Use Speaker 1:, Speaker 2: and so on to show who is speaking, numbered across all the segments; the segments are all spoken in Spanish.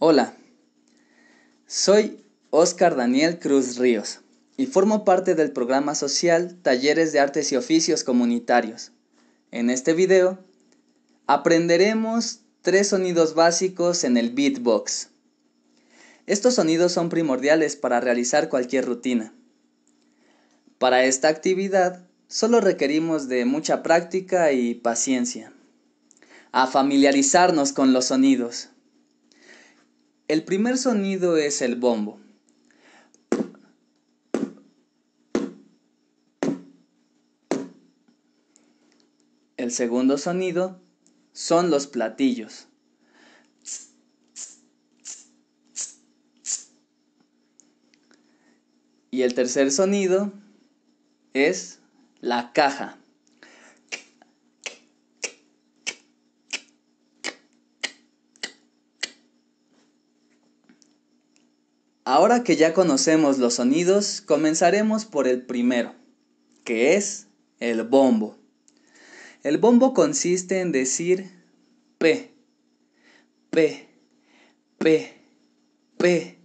Speaker 1: Hola, soy Oscar Daniel Cruz Ríos y formo parte del programa social Talleres de Artes y Oficios Comunitarios. En este video aprenderemos tres sonidos básicos en el beatbox. Estos sonidos son primordiales para realizar cualquier rutina. Para esta actividad solo requerimos de mucha práctica y paciencia a familiarizarnos con los sonidos. El primer sonido es el bombo. El segundo sonido son los platillos. Y el tercer sonido es la caja. Ahora que ya conocemos los sonidos, comenzaremos por el primero, que es el bombo. El bombo consiste en decir P, P, P, P.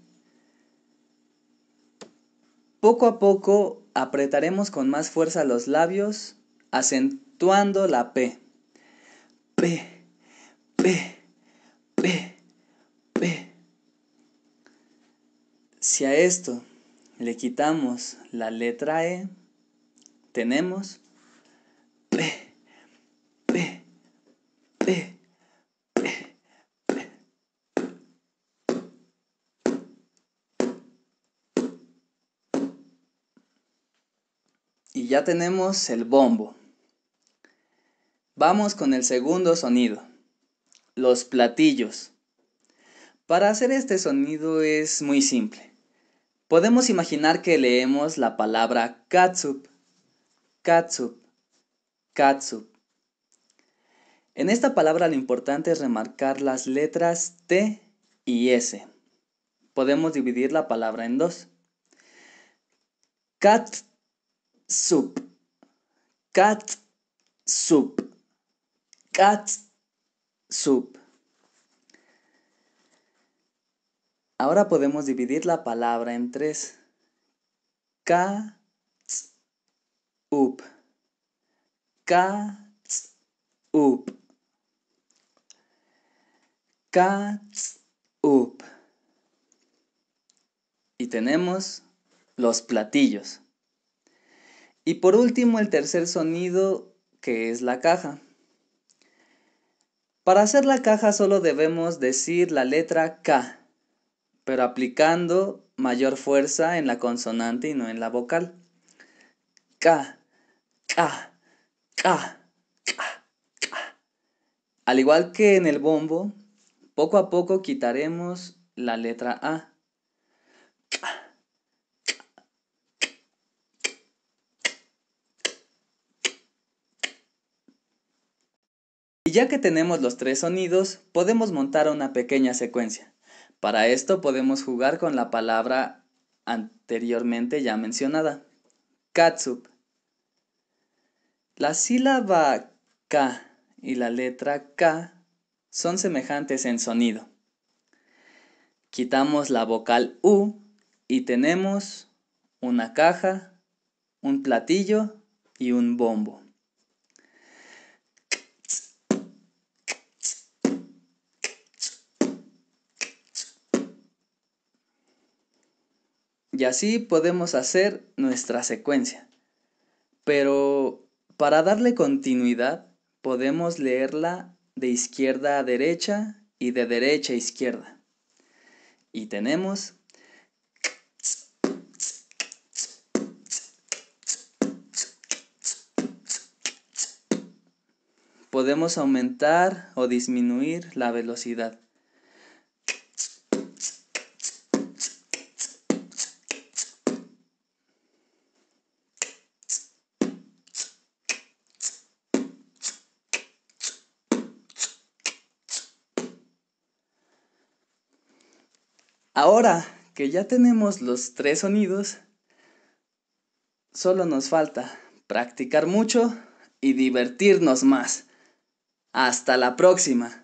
Speaker 1: Poco a poco apretaremos con más fuerza los labios, acentuando la P. P, P, P. Si a esto le quitamos la letra E, tenemos Y ya tenemos el bombo. Vamos con el segundo sonido, los platillos. Para hacer este sonido es muy simple. Podemos imaginar que leemos la palabra katsup, katsup, katsup. En esta palabra lo importante es remarcar las letras T y S. Podemos dividir la palabra en dos. Katsup, katsup, katsup. Ahora podemos dividir la palabra en tres. k up. up. up. Y tenemos los platillos. Y por último, el tercer sonido, que es la caja. Para hacer la caja solo debemos decir la letra K pero aplicando mayor fuerza en la consonante y no en la vocal. K, K, K, K, Al igual que en el bombo, poco a poco quitaremos la letra A. Y ya que tenemos los tres sonidos, podemos montar una pequeña secuencia. Para esto podemos jugar con la palabra anteriormente ya mencionada, katsup. La sílaba K y la letra K son semejantes en sonido. Quitamos la vocal U y tenemos una caja, un platillo y un bombo. Y así podemos hacer nuestra secuencia. Pero para darle continuidad podemos leerla de izquierda a derecha y de derecha a izquierda. Y tenemos podemos aumentar o disminuir la velocidad. Ahora que ya tenemos los tres sonidos, solo nos falta practicar mucho y divertirnos más. Hasta la próxima.